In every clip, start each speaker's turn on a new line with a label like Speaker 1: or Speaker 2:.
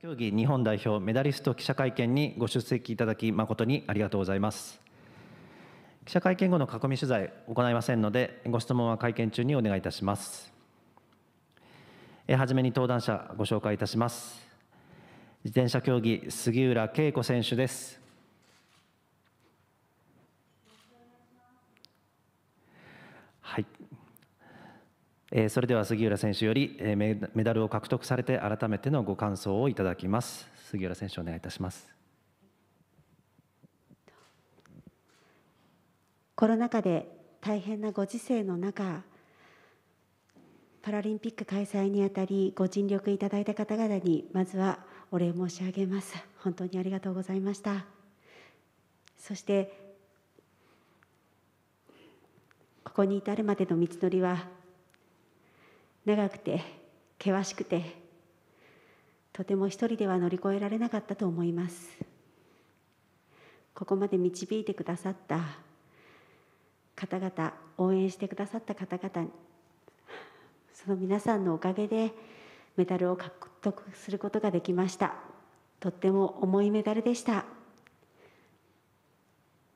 Speaker 1: 競技日本代表メダリスト記者会見にご出席いただき誠にありがとうございます記者会見後の囲み取材行いませんのでご質問は会見中にお願いいたしますはじめに登壇者ご紹介いたします自転車競技杉浦恵子選手ですはいえそれでは杉浦選手より、えメダルを獲得されて改めてのご感想をいただきます杉浦選手お願いいたします
Speaker 2: コロナ禍で大変なご時世の中パラリンピック開催にあたりご尽力いただいた方々にまずはお礼申し上げます本当にありがとうございましたそしてここに至るまでの道のりは長くて険しくてとても一人では乗り越えられなかったと思いますここまで導いてくださった方々応援してくださった方々その皆さんのおかげでメダルを獲得することができましたとっても重いメダルでした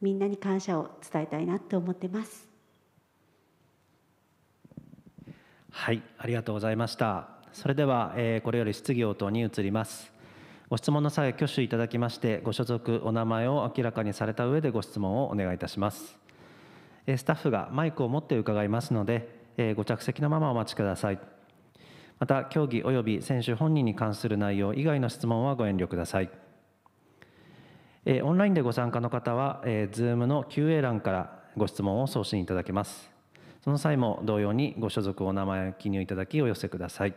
Speaker 2: みんなに感謝を伝えたいなって思ってます
Speaker 1: はいありがとうございましたそれでは、えー、これより質疑応答に移りますご質問の際挙手いただきましてご所属お名前を明らかにされた上でご質問をお願いいたしますえスタッフがマイクを持って伺いますので、えー、ご着席のままお待ちくださいまた競技及び選手本人に関する内容以外の質問はご遠慮くださいえオンラインでご参加の方は、えー、Zoom の QA 欄からご質問を送信いただけますその際も同様にご所属お名前を記入いただきお寄せください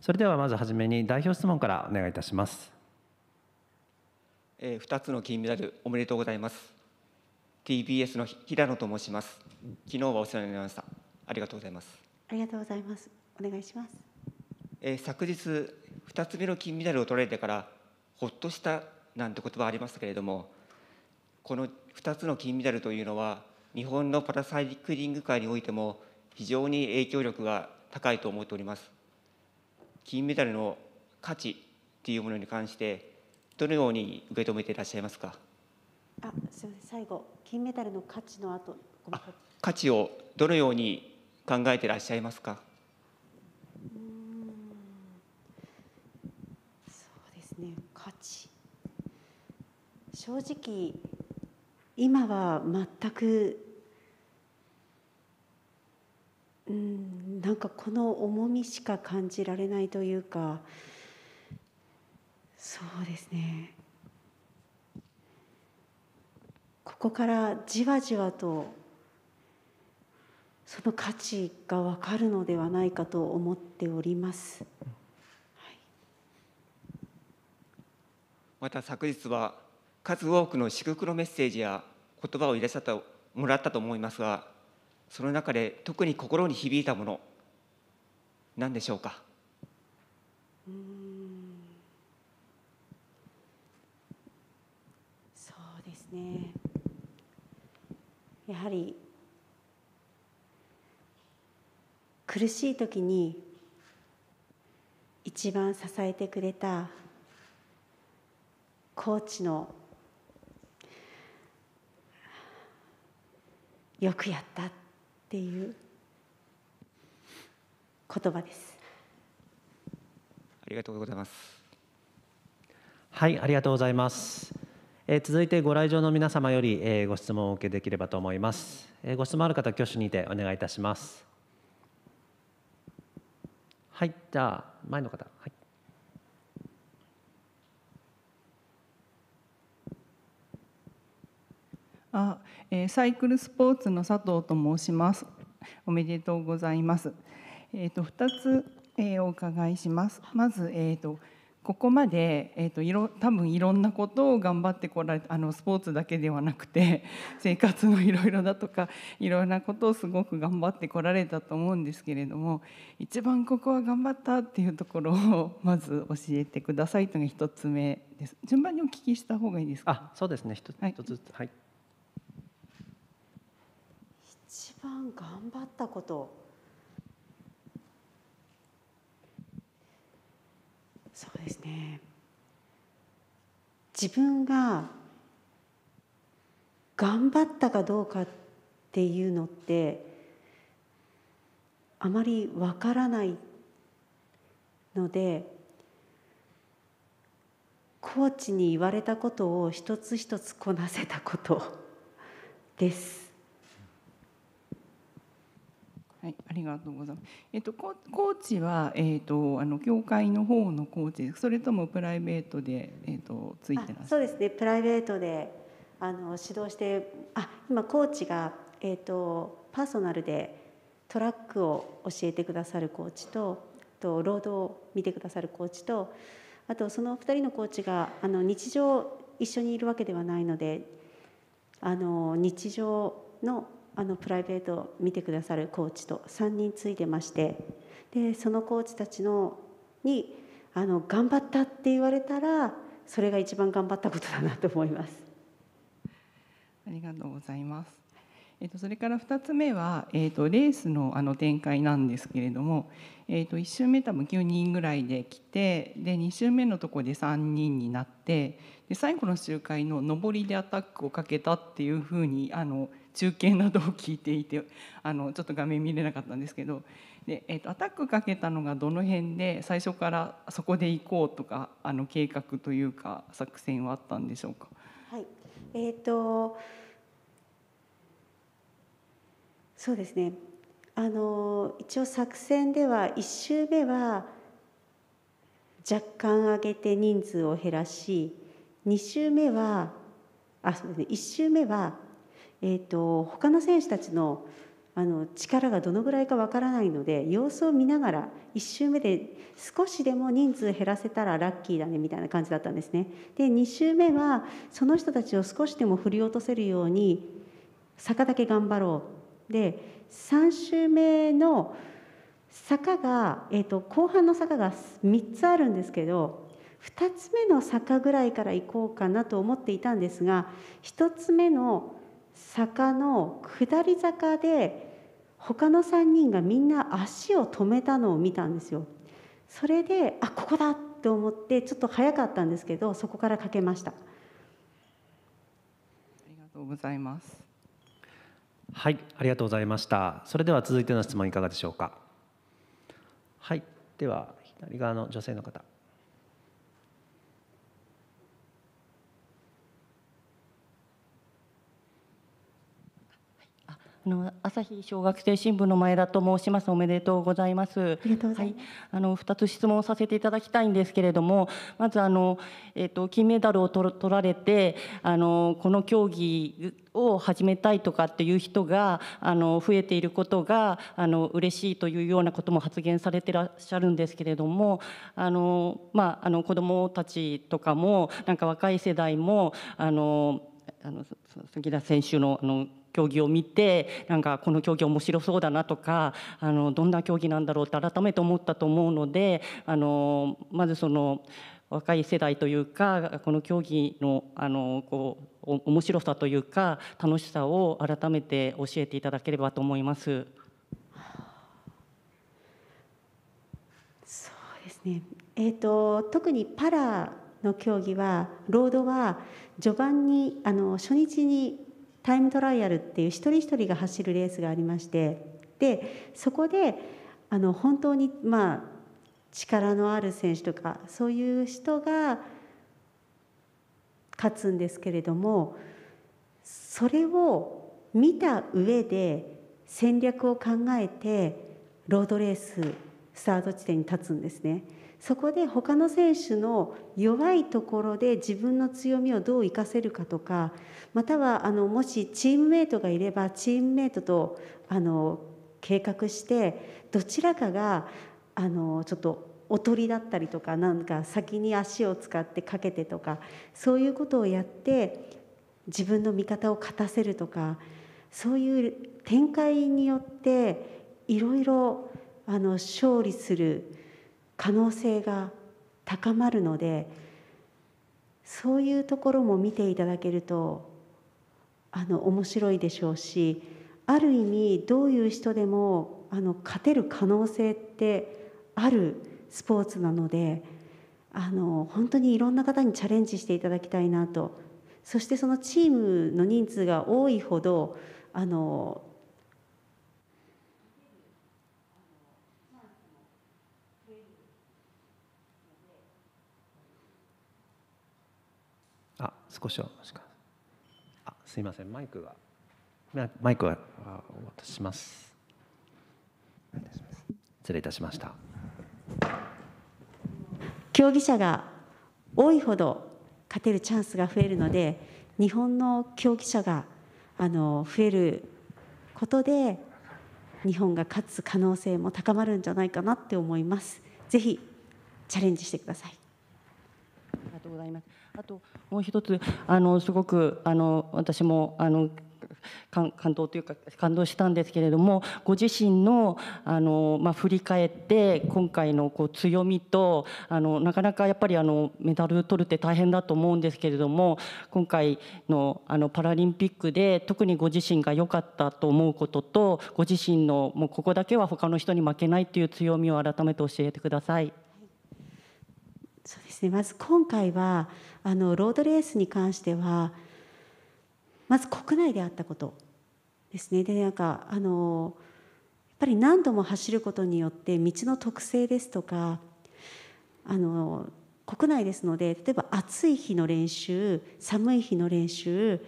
Speaker 1: それではまずはじめに代表質問からお願いいたします、
Speaker 3: えー、2つの金メダルおめでとうございます TBS の平野と申します昨日はお世話になりましたありがとうございます
Speaker 2: ありがとうございますお願いします、
Speaker 3: えー、昨日2つ目の金メダルを取られてからほっとしたなんて言葉ありましたけれどもこの2つの金メダルというのは日本のパラサイクリング界においても非常に影響力が高いと思っております金メダルの価値というものに関してどのように受け止めていらっしゃいますか
Speaker 1: あ
Speaker 2: すみません最後金メダルの価値の後
Speaker 3: 価値をどのように考えていらっしゃいますか
Speaker 2: そうですね価値正直今は全くうん、なんかこの重みしか感じられないというかそうですねここからじわじわとその価値が分かるのではないかと思っております、はい、
Speaker 3: また昨日は数多くの祝福のメッセージや言葉をいらっしゃったもらったと思いますがその中で特に心に響いたもの何でしょうか
Speaker 2: そうですねやはり苦しい時に一番支えてくれたコーチのよくやったっていう
Speaker 1: 言葉です
Speaker 3: ありがとうございます
Speaker 1: はいありがとうございますえー、続いてご来場の皆様より、えー、ご質問を受けできればと思います、えー、ご質問ある方挙手にてお願いいたしますはいじゃあ前の方はい
Speaker 4: あ、えー、サイクルスポーツの佐藤と申します。おめでとうございます。えっ、ー、と二つ、えー、お伺いします。まずえっ、ー、とここまで、えーと、いろ多分いろんなことを頑張ってこられあのスポーツだけではなくて 生活のいろいろだとかいろんなことをすごく頑張ってこられたと思うんですけれども一番ここは頑張ったっていうところを まず教えてくださいというのが1つ目です順番にお聞きした方がいいですかそうですね一つ,、はい、つずつはい
Speaker 2: 一番頑張ったことそうですね自分が頑張ったかどうかっていうのってあまりわからないのでコーチに言われたことを一つ一つこなせたこと
Speaker 4: です。はい、ありがとうございます。えっとコーチはえっとあの教会の方のコーチそれともプライベートでえっとついてら
Speaker 2: そうですね。プライベートであの指導してあ今コーチがえっとパーソナルでトラックを教えてくださるコーチとと労働を見てくださるコーチとあとその二人のコーチがあの日常一緒にいるわけではないのであの日常のあのプライベートを見てくださるコーチと3人ついてましてでそのコーチたちのにあの頑張ったって言われたらそれが一番頑張ったことだなと思います。
Speaker 4: ありがとうございます。えっと、それから2つ目は、えっと、レースのあの展開なんですけれども、えっと、1周目多分9人ぐらいで来てで2周目のとこで3人になってで最後の周回の上りでアタックをかけたっていうふうにあの。中継などを聞いていてあのちょっと画面見れなかったんですけどで、えー、とアタックかけたのがどの辺で最初からそこで行こうとかあの計画というか作戦はあったんでしょうか、
Speaker 2: はいえーと、そうですねあの一応作戦では1周目は若干上げて人数を減らし2周目はあそうですね1周目はえーと、他の選手たちのあの力がどのぐらいかわからないので様子を見ながら1周目で少しでも人数減らせたらラッキーだねみたいな感じだったんですね。で2周目はその人たちを少しでも振り落とせるように坂だけ頑張ろうで3周目の坂が、えーと、後半の坂が3つあるんですけど2つ目の坂ぐらいから行こうかなと思っていたんですが1つ目の坂の下り坂で他の3人がみんな足を止めたのを見たんですよ。それであここだと思ってちょっと早かったんですけどそこからかけました。あ
Speaker 4: りがとうございます。
Speaker 1: はい、ありがとうございました。それでは続いての質問いかがでしょうか。はい、では左側の女性の方。
Speaker 5: あの朝日小学生新聞の前田と申します。おめでとうございます。ありがとうございます。はい、あの二つ質問させていただきたいんですけれども、まずあのえっ、と金メダルを取られて、あのこの競技を始めたいとかっていう人があの増えていることがあの嬉しいというようなことも発言されてらっしゃるんですけれどもあの、まあ、あの子どもたちとかもなんか若い世代もあのあの杉田選手のあの競技を見てなんかこの競技面白そうだなとかあのどんな競技なんだろうって改めて思ったと思うのであのまずその若い世代というかこの競技のあのこう面白さというか楽しさを改めて教えていただければと思います。
Speaker 2: そうですね、えーと、と特にパラの競技はロードは序盤にあの初日にタイムトライアルっていう一人一人が走るレースがありましてでそこであの本当にまあ力のある選手とかそういう人が勝つんですけれどもそれを見た上で戦略を考えてロードレーススタート地点に立つんですね。そこで他の選手の弱いところで自分の強みをどう生かせるかとかまたはあのもしチームメートがいればチームメートとあの計画してどちらかがあのちょっとおとりだったりとかなんか先に足を使ってかけてとかそういうことをやって自分の味方を勝たせるとかそういう展開によっていろいろあの勝利する。可能性が高まるのでそういうところも見ていただけるとあの面白いでしょうしある意味どういう人でもあの勝てる可能性ってあるスポーツなのであの本当にいろんな方にチャレンジしていただきたいなとそしてそのチームの人数が多いほどあの
Speaker 1: 少しはもしかあすいませんマイクがマイクはお渡しします失礼いたしました
Speaker 2: 競技者が多いほど勝てるチャンスが増えるので日本の競技者があの増えることで日本が勝つ可能性も高まるんじゃないかなって思います。ぜひチャレンジしてください。
Speaker 5: います。あともう一つあのすごくあの私もあの感動というか感動したんですけれどもご自身のあの、まあ、振り返って今回のこう強みとあのなかなかやっぱりあのメダル取るって大変だと思うんですけれども今回のあのパラリンピックで特にご自身が良かったと思うこととご自身のもうここだけは他の人に負けないっていう強みを改めて教えてください。
Speaker 2: そうですねまず今回はあのロードレースに関してはまず国内であったことですねでなんかあのやっぱり何度も走ることによって道の特性ですとかあの国内ですので例えば暑い日の練習寒い日の練習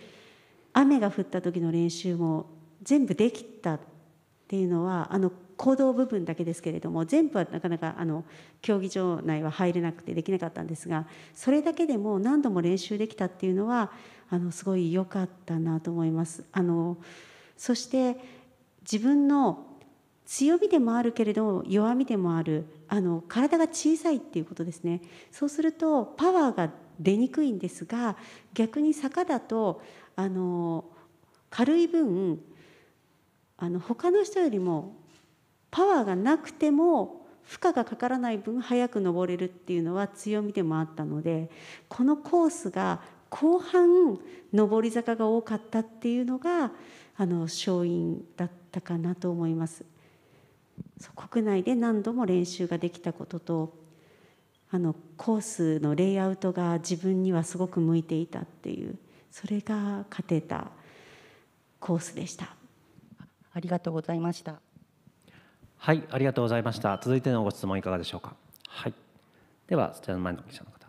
Speaker 2: 雨が降った時の練習も全部できたっていうのはあの行動部分だけですけれども全部はなかなかあの競技場内は入れなくてできなかったんですがそれだけでも何度も練習できたっていうのはあのすごい良かったなと思います。あのそして自分の強みでもあるけれど弱みでもあるあの体が小さいっていうことですねそうするとパワーが出にくいんですが逆に坂だとあの軽い分あの他の人よりもパワーがなくても負荷がかからない分早く登れるっていうのは強みでもあったのでこのコースが後半上り坂が多かったっていうのがあの勝因だったかなと思います国内で何度も練習ができたこととあのコースのレイアウトが自分にはすごく向いていたっていうそれが勝てたコースでしたありがとうございました
Speaker 1: はい、ありがとうございました。続いてのご質問いかがでしょうか。はい。では、そちらの前の記者の方。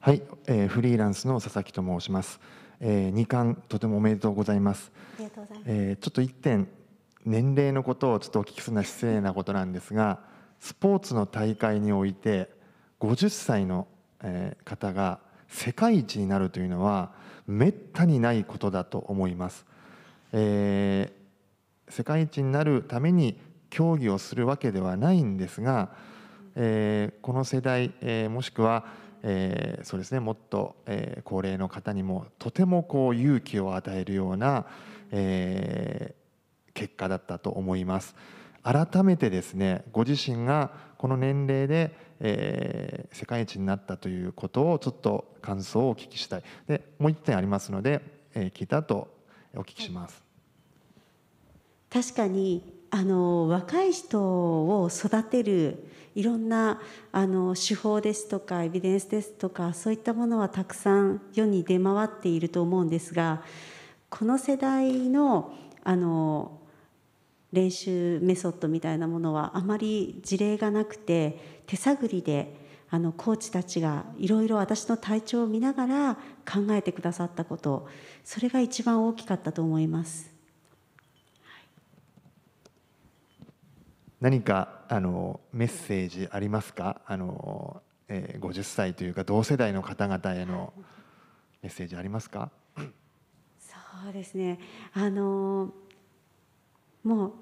Speaker 6: はい、えー、フリーランスの佐々木と申します。えー、二冠とてもおめでとうございます。ありがとうございます。えー、ちょっと一点年齢のことをちょっとお聞きするのは失礼なことなんですが、スポーツの大会において50歳の、えー、方が世界一になるというのはめったにないことだと思います。えー、世界一になるために競技をするわけではないんですが、えー、この世代、えー、もしくは、えー、そうですねもっと、えー、高齢の方にもとてもこう勇気を与えるような、えー、結果だったと思います。改めてですねご自身がこの年齢で、えー、世界一になったということをちょっと感想をお聞きしたいでもう1点ありますので、えー、聞いたとお聞きします。
Speaker 2: 確かにあの若い人を育てるいろんなあの手法ですとかエビデンスですとかそういったものはたくさん世に出回っていると思うんですがこの世代のあの練習メソッドみたいなものはあまり事例がなくて手探りであのコーチたちがいろいろ私の体調を見ながら考えてくださったことそれが一番大きかったと思います
Speaker 6: 何かあのメッセージありますかあの、えー、50歳というか同世代の方々へのメッセージありますか
Speaker 2: そうですねあのもう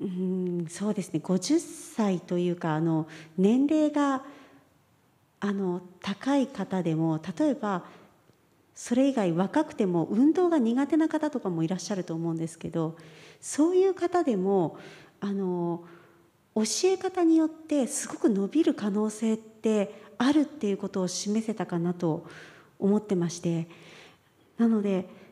Speaker 2: うんそうですね50歳というかあの年齢があの高い方でも例えばそれ以外若くても運動が苦手な方とかもいらっしゃると思うんですけどそういう方でもあの教え方によってすごく伸びる可能性ってあるっていうことを示せたかなと思ってましてなので。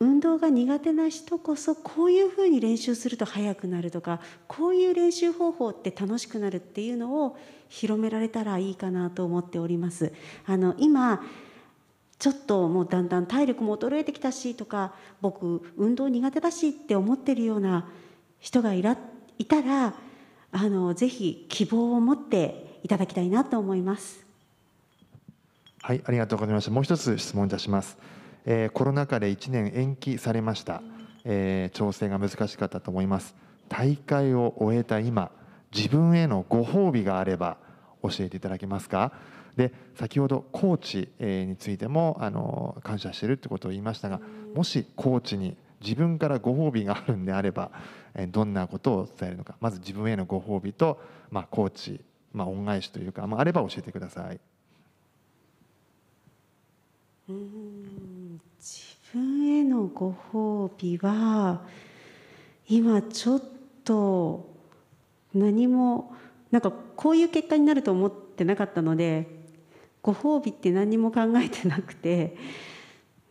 Speaker 2: 運動が苦手な人こそこういうふうに練習すると速くなるとかこういう練習方法って楽しくなるっていうのを広められたらいいかなと思っております。あの今ちょっともうだんだん体力も衰えてきたしとか僕運動苦手だしって思ってるような人がいらいたらあのぜひ希望を持っていただきたいなと思います。
Speaker 6: はい、ありがとうございました。もう一つ質問いたします。えー、コロナ禍で1年延期されました、えー、調整が難しかったと思います大会を終えた今自分へのご褒美があれば教えていただけますかで先ほどコーチについてもあの感謝してるってことを言いましたがもしコーチに自分からご褒美があるんであればどんなことを伝えるのかまず自分へのご褒美と、まあ、コーチ、まあ、恩返しというか、まあ、あれば教えてください。
Speaker 2: うん自分へのご褒美は今ちょっと何もなんかこういう結果になると思ってなかったのでご褒美って何も考えてなくて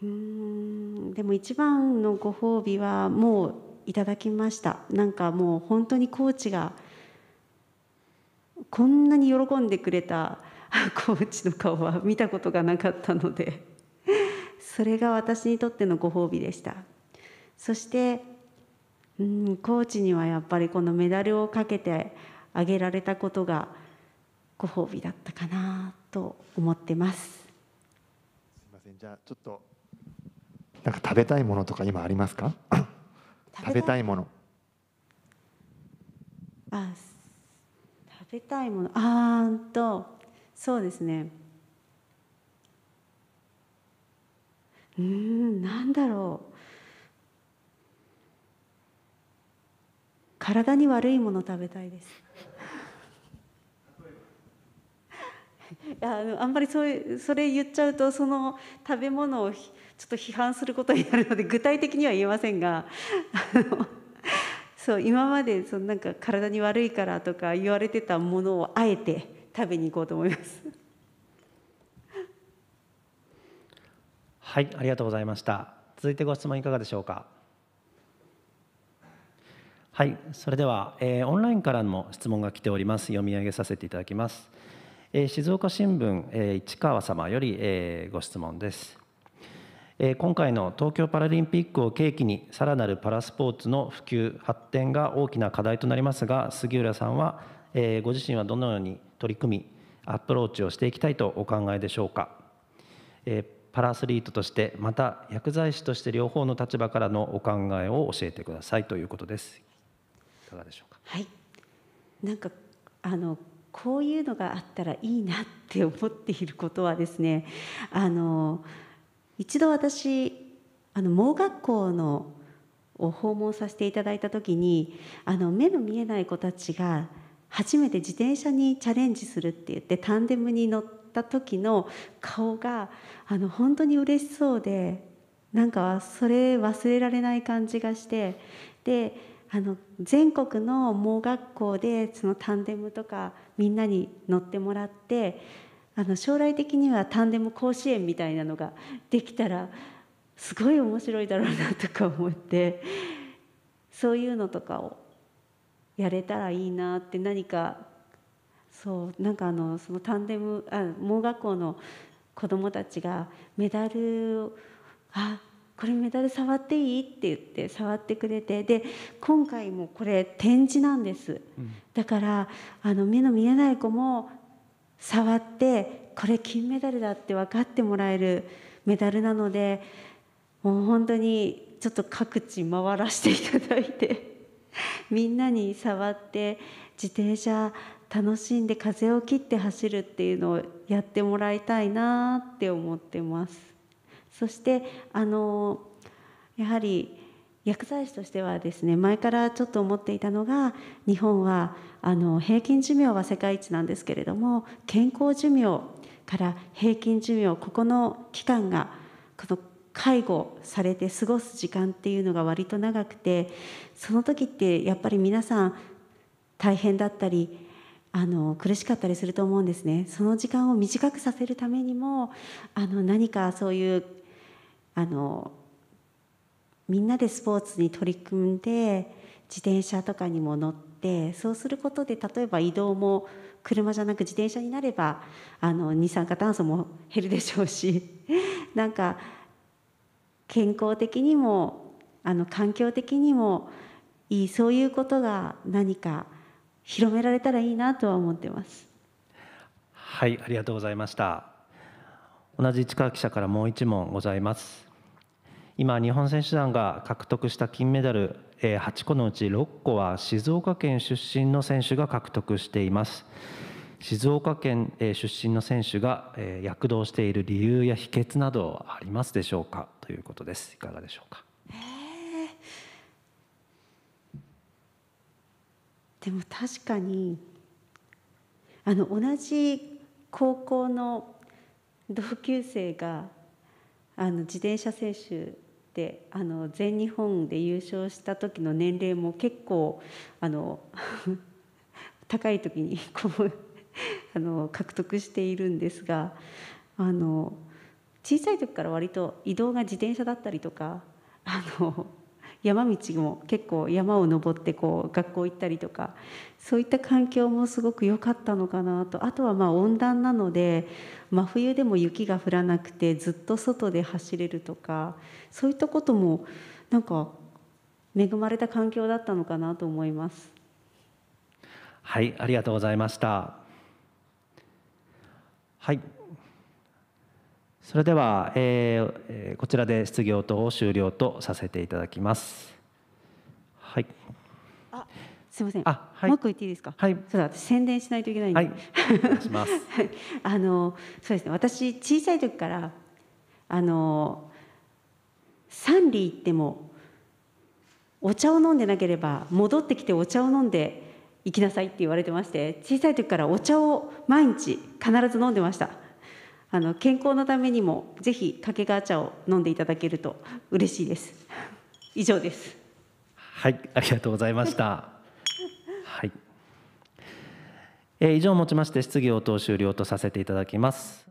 Speaker 2: うんでも一番のご褒美はもういただきましたなんかもう本当にコーチがこんなに喜んでくれたコーチの顔は見たことがなかったのでそれが私にとってのご褒美でしたそしてうんコーチにはやっぱりこのメダルをかけてあげられたことがご褒美だったかなと思ってますす
Speaker 6: みませんじゃあちょっとなんか食べたいものとか今ありますか食べたいもの
Speaker 2: あ食べたいものあーんとそうですねうん何だろう体に悪いもの食べたいです ああんまりそういうそれ言っちゃうとその食べ物をちょっと批判することになるので具体的には言えませんが そう今までそのなんか体に悪いからとか言われてたものをあえて食べに行こうと思います。
Speaker 1: はい、ありがとうございました。続いてご質問いかがでしょうか。はい、それでは、えー、オンラインからも質問が来ております。読み上げさせていただきます。えー、静岡新聞、えー、市川様より、えご質問です、え今回の東京パラリンピックを契機にさらなるパラスポーツの普及発展が大きな課題となりますが杉浦さんは、えご自身はどのように取り組みアプローチをしていきたいとお考えでしょうか、パラアスリートとしてまた薬剤師として両方の立場からのお考えを教えてくださいということです
Speaker 3: いかがでしょうかはい
Speaker 2: なんかあのこういうのがあったらいいなって思っていることはですねあの一度私あの盲学校のを訪問させていただいた時にあの目の見えない子たちが初めて自転車にチャレンジするって言ってタンデムに乗ってった時の顔があの本当に嬉しそうでなんかそれ忘れられない感じがしてであの全国の盲学校でそのタンデムとかみんなに乗ってもらってあの将来的にはタンデム甲子園みたいなのができたらすごい面白いだろうなとか思ってそういうのとかをやれたらいいなって何かそうなんかあのそのタンデムあ盲学校の子どもたちがメダルをあこれメダル触っていいって言って触ってくれてで今回もこれ展示なんです、うん、だからあの目の見えない子も触ってこれ金メダルだって分かってもらえるメダルなのでもう本当にちょっと各地回らせていただいてみんなに触って自転車楽しんで風を切って走るっていうのをやってもらいたいなって思ってます。そしてあのやはり薬剤師としてはですね前からちょっと思っていたのが日本はあの平均寿命は世界一なんですけれども健康寿命から平均寿命ここの期間がこの介護されて過ごす時間っていうのが割と長くてその時ってやっぱり皆さん大変だったりあの苦しかったりすると思うんですねその時間を短くさせるためにもあの何かそういうあのみんなでスポーツに取り組んで自転車とかにも乗ってそうすることで例えば移動も車じゃなく自転車になればあの二酸化炭素も減るでしょうし なんか健康的にもあの環境的にもいいそういうことが何か広められたらいいなとは思ってます
Speaker 1: はいありがとうございました同じ市川記者からもう1問ございます今日本選手団が獲得した金メダル8個のうち6個は静岡県出身の選手が獲得しています静岡県出身の選手が躍動している理由や秘訣などありますでしょうかということですいかがでしょうか
Speaker 2: でも確かにあの同じ高校の同級生があの自転車選手であの全日本で優勝した時の年齢も結構あの 高い時にこう あの獲得しているんですがあの小さい時から割と移動が自転車だったりとかあの山道も結構山を登ってこう学校行ったりとかそういった環境もすごく良かったのかなとあとはまあ温暖なので真冬でも雪が降らなくてずっと外で走れるとかそういったこともなんか恵まれた環境だったのかなと思います。
Speaker 1: はい、ありがとうございました。はい、それでは、えー、こちらで質疑応答を終了とさせていただきます。はい。
Speaker 2: あ、すみません。あ、はい、もう一個言っていいですか。はい。そうだ、私宣伝しないといけないんで。はい。します。はい。あの、そうですね。私小さい時からあのサンリーってもお茶を飲んでなければ戻ってきてお茶を飲んで行きなさいって言われてまして小さい時からお茶を毎日必ず飲んでました。あの健康のためにもぜひ掛川茶を飲んでいただけると嬉しいです以上です
Speaker 1: はいありがとうございましたはい、えー、以上をもちまして質疑応答終了とさせていただきます